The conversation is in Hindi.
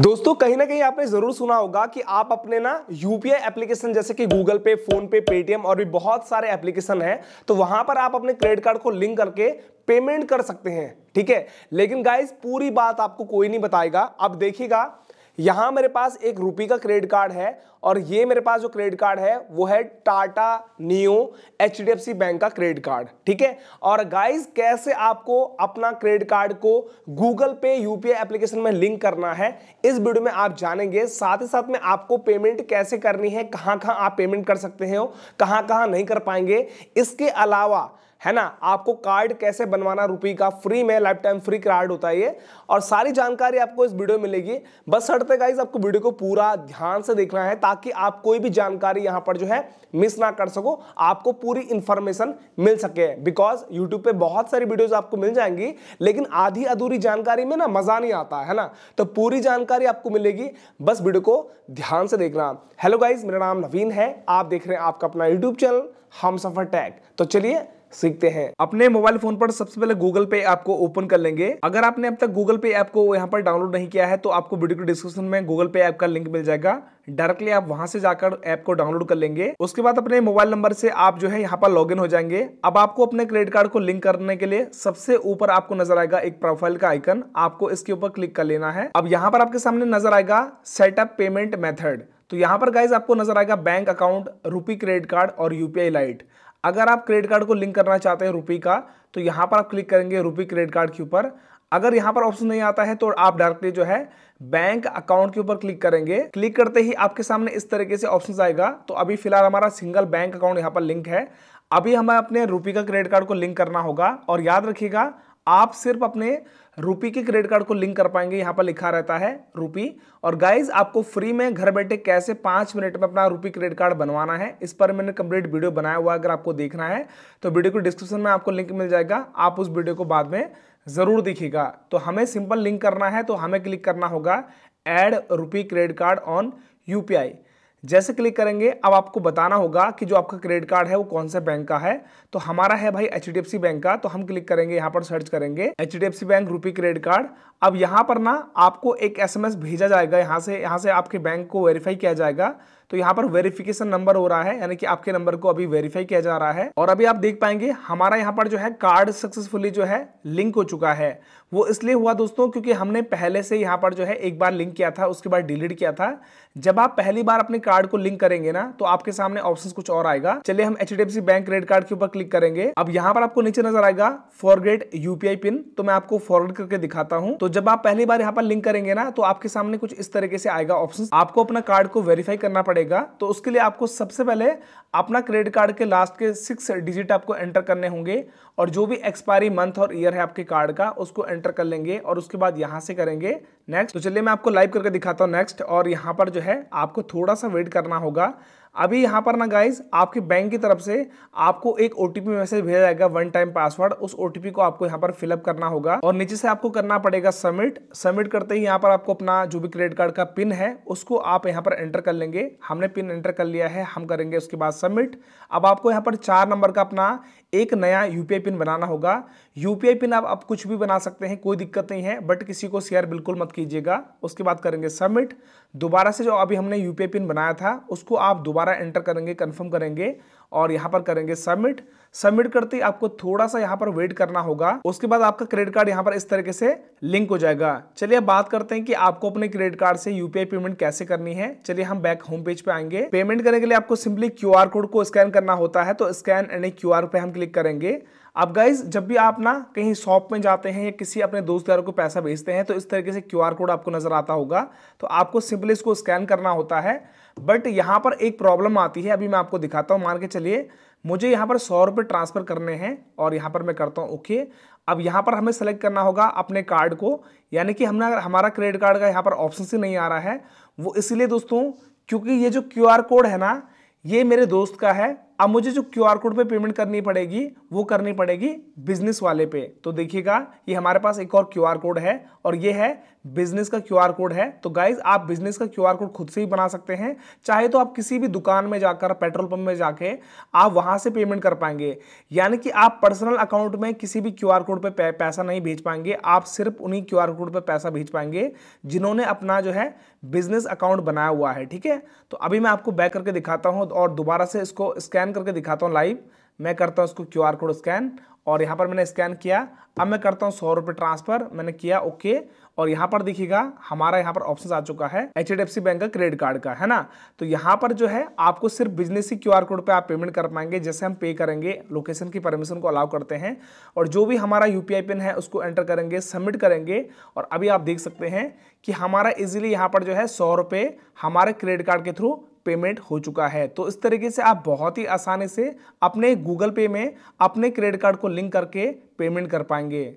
दोस्तों कहीं ना कहीं आपने जरूर सुना होगा कि आप अपने ना यूपीआई एप्लीकेशन जैसे कि गूगल पे फोन पे पेटीएम और भी बहुत सारे एप्लीकेशन हैं तो वहां पर आप अपने क्रेडिट कार्ड को लिंक करके पेमेंट कर सकते हैं ठीक है लेकिन गाइस पूरी बात आपको कोई नहीं बताएगा आप देखिएगा यहाँ मेरे पास एक रुपी का क्रेडिट कार्ड है और ये मेरे पास जो क्रेडिट कार्ड है वो है टाटा नियो एच बैंक का क्रेडिट कार्ड ठीक है और गाइस कैसे आपको अपना क्रेडिट कार्ड को गूगल पे यूपीआई एप्लीकेशन में लिंक करना है इस वीडियो में आप जानेंगे साथ ही साथ में आपको पेमेंट कैसे करनी है कहाँ कहाँ आप पेमेंट कर सकते हो कहाँ कहां नहीं कर पाएंगे इसके अलावा है ना आपको कार्ड कैसे बनवाना रुपी का फ्री में लाइफ टाइम फ्री कार्ड होता है ये और सारी जानकारी आपको इस वीडियो में मिलेगी बस सड़ते गाइज आपको वीडियो को पूरा ध्यान से देखना है ताकि आप कोई भी जानकारी यहाँ पर जो है मिस ना कर सको आपको पूरी इंफॉर्मेशन मिल सके बिकॉज यूट्यूब पे बहुत सारी वीडियोज आपको मिल जाएंगी लेकिन आधी अधूरी जानकारी में ना मजा नहीं आता है ना तो पूरी जानकारी आपको मिलेगी बस वीडियो को ध्यान से देखना हेलो गाइज मेरा नाम नवीन है आप देख रहे हैं आपका अपना यूट्यूब चैनल हम सफर टैग तो चलिए सीखते हैं अपने मोबाइल फोन पर सबसे पहले गूगल पे ऐप को ओपन कर लेंगे अगर आपने अब तक गूगल पे ऐप को यहाँ पर डाउनलोड नहीं किया है तो आपको वीडियो के डिस्क्रिप्शन में गूगल पे ऐप का लिंक मिल जाएगा डायरेक्टली आप वहां से जाकर ऐप को डाउनलोड कर लेंगे उसके बाद अपने मोबाइल नंबर से आप जो है यहाँ पर लॉगिन हो जाएंगे अब आपको अपने क्रेडिट कार्ड को लिंक करने के लिए सबसे ऊपर आपको नजर आएगा एक प्रोफाइल का आइकन आपको इसके ऊपर क्लिक कर लेना है अब यहाँ पर आपके सामने नजर आएगा सेटअप पेमेंट मेथड तो यहाँ पर गाइज आपको नजर आएगा bank account RuPay credit card और यूपीआई लाइट अगर आप क्रेडिट कार्ड को लिंक करना चाहते हैं रुपी का तो यहाँ पर आप क्लिक करेंगे रुपी क्रेडिट कार्ड के ऊपर अगर यहाँ पर ऑप्शन नहीं आता है तो आप डायरेक्टली जो है बैंक अकाउंट के ऊपर क्लिक करेंगे क्लिक करते ही आपके सामने इस तरीके से ऑप्शन आएगा तो अभी फिलहाल हमारा सिंगल बैंक अकाउंट यहाँ पर लिंक है अभी हमें अपने रुपी का क्रेडिट कार्ड को लिंक करना होगा और याद रखिएगा आप सिर्फ अपने रूपी के क्रेडिट कार्ड को लिंक कर पाएंगे यहां पर लिखा रहता है रूपी और गाइज आपको फ्री में घर बैठे कैसे पांच मिनट में अपना रूपी क्रेडिट कार्ड बनवाना है इस पर मैंने कंप्लीट वीडियो बनाया हुआ है अगर आपको देखना है तो वीडियो को डिस्क्रिप्शन में आपको लिंक मिल जाएगा आप उस वीडियो को बाद में ज़रूर देखेगा तो हमें सिंपल लिंक करना है तो हमें क्लिक करना होगा add RuPay credit card on UPI जैसे क्लिक करेंगे अब आपको बताना होगा कि जो आपका क्रेडिट कार्ड है वो कौन सा बैंक का है तो हमारा है भाई एच बैंक का तो हम क्लिक करेंगे यहाँ पर सर्च करेंगे H bank RuPay credit card अब यहाँ पर ना आपको एक एस भेजा जाएगा यहाँ से यहाँ से आपके बैंक को वेरीफाई किया जाएगा तो यहाँ पर वेरिफिकेशन नंबर हो रहा है यानी कि आपके नंबर को अभी वेरीफाई किया जा रहा है और अभी आप देख पाएंगे हमारा यहाँ पर जो है कार्ड सक्सेसफुली जो है लिंक हो चुका है वो इसलिए हुआ दोस्तों क्योंकि हमने पहले से यहाँ पर जो है एक बार लिंक किया था उसके बाद डिलीट किया था जब आप पहली बार अपने कार्ड को लिंक करेंगे ना तो आपके सामने ऑप्शन कुछ और आएगा चलिए हम एच बैंक क्रेडिट कार्ड के ऊपर क्लिक करेंगे अब यहाँ पर आपको नीचे नजर आएगा फॉरग्रेड यूपीआई पिन तो मैं आपको फॉरवर्ड करके दिखाता हूँ तो जब आप पहली बार यहाँ पर लिंक करेंगे ना तो आपके सामने कुछ इस तरीके से आएगा ऑप्शन आपको अपना कार्ड को वेरीफाई करना पड़ेगा तो उसके लिए आपको सबसे पहले अपना क्रेडिट कार्ड के लास्ट के सिक्स डिजिट आपको एंटर करने होंगे और जो भी एक्सपायरी मंथ और ईयर है आपके कार्ड का उसको एंटर कर लेंगे और उसके बाद यहाँ से करेंगे नेक्स्ट तो चलिए मैं आपको लाइव करके दिखाता हूँ नेक्स्ट और यहाँ पर जो है आपको थोड़ा सा वेट करना होगा अभी यहाँ पर ना गाइज आपके बैंक की तरफ से आपको एक ओटीपी मैसेज भेजा जाएगा वन टाइम पासवर्ड उस ओटीपी को आपको यहाँ पर फिलअप करना होगा और नीचे से आपको करना पड़ेगा सबमिट सबमिट करते ही यहाँ पर आपको अपना जो भी क्रेडिट कार्ड का पिन है उसको आप यहाँ पर एंटर कर लेंगे हमने पिन एंटर कर लिया है हम करेंगे उसके बाद सबमिट अब आपको यहाँ पर चार नंबर का अपना एक नया यूपीआई पिन बनाना होगा यूपीआई पिन आप, आप कुछ भी बना सकते हैं कोई दिक्कत नहीं है बट किसी को शेयर बिल्कुल मत कीजिएगा उसके बाद करेंगे सबमिट दोबारा से जो अभी हमने यूपीआई पिन बनाया था उसको आप दोबारा दोबारा एंटर करेंगे कंफर्म करेंगे और यहाँ पर करेंगे सबमिट सबमिट करते ही आपको थोड़ा सा यहाँ पर वेट करना होगा उसके बाद आपका क्रेडिट कार्ड यहाँ पर इस तरीके से लिंक हो जाएगा चलिए अब बात करते हैं कि आपको अपने क्रेडिट कार्ड से यूपीआई पेमेंट कैसे करनी है चलिए हम बैक होम पेज पे आएंगे पेमेंट करने के लिए आपको सिंपली क्यू कोड को स्कैन करना होता है तो स्कैन एंड क्यू पे हम क्लिक करेंगे अब गाइज जब भी आप ना कहीं शॉप में जाते हैं या किसी अपने दोस्त यारों को पैसा भेजते हैं तो इस तरीके से क्यू कोड आपको नज़र आता होगा तो आपको सिंपली इसको स्कैन करना होता है बट यहाँ पर एक प्रॉब्लम आती है अभी मैं आपको दिखाता हूँ मान के चलिए मुझे यहाँ पर सौ रुपये ट्रांसफ़र करने हैं और यहाँ पर मैं करता हूँ ओके अब यहाँ पर हमें सेलेक्ट करना होगा अपने कार्ड को यानी कि हमने हमारा क्रेडिट कार्ड का यहाँ पर ऑप्शन ही नहीं आ रहा है वो इसलिए दोस्तों क्योंकि ये जो क्यू कोड है ना ये मेरे दोस्त का है अब मुझे जो क्यू आर कोड पे पेमेंट करनी पड़ेगी वो करनी पड़ेगी बिजनेस वाले पे तो देखिएगा ये हमारे पास एक और क्यू आर कोड है और ये है बिजनेस का क्यू आर कोड है तो गाइज आप बिजनेस का क्यू आर कोड खुद से ही बना सकते हैं चाहे तो आप किसी भी दुकान में जाकर पेट्रोल पंप में जाके आप वहां से पेमेंट कर पाएंगे यानी कि आप पर्सनल अकाउंट में किसी भी क्यू आर कोड पर पैसा नहीं भेज पाएंगे आप सिर्फ उन्हीं क्यू आर कोड पर पैसा भेज पाएंगे जिन्होंने अपना जो है बिजनेस अकाउंट बनाया हुआ है ठीक है तो अभी मैं आपको बैक करके दिखाता हूँ और दोबारा से इसको स्कैन स्कैन करके दिखाता हूँ लाइव मैं करता हूँ उसको क्यू कोड स्कैन और यहाँ पर मैंने स्कैन किया अब मैं करता हूँ सौ रुपये ट्रांसफ़र मैंने किया ओके और यहाँ पर देखिएगा हमारा यहाँ पर ऑप्शन आ चुका है एच बैंक का क्रेडिट कार्ड का है ना तो यहाँ पर जो है आपको सिर्फ बिजनेस ही क्यू कोड पे आप पेमेंट कर पाएंगे जैसे हम पे करेंगे लोकेशन की परमिशन को अलाउ करते हैं और जो भी हमारा यू पिन है उसको एंटर करेंगे सबमिट करेंगे और अभी आप देख सकते हैं कि हमारा इजिली यहाँ पर जो है सौ हमारे क्रेडिट कार्ड के थ्रू पेमेंट हो चुका है तो इस तरीके से आप बहुत ही आसानी से अपने गूगल पे में अपने क्रेडिट कार्ड को लिंक करके पेमेंट कर पाएंगे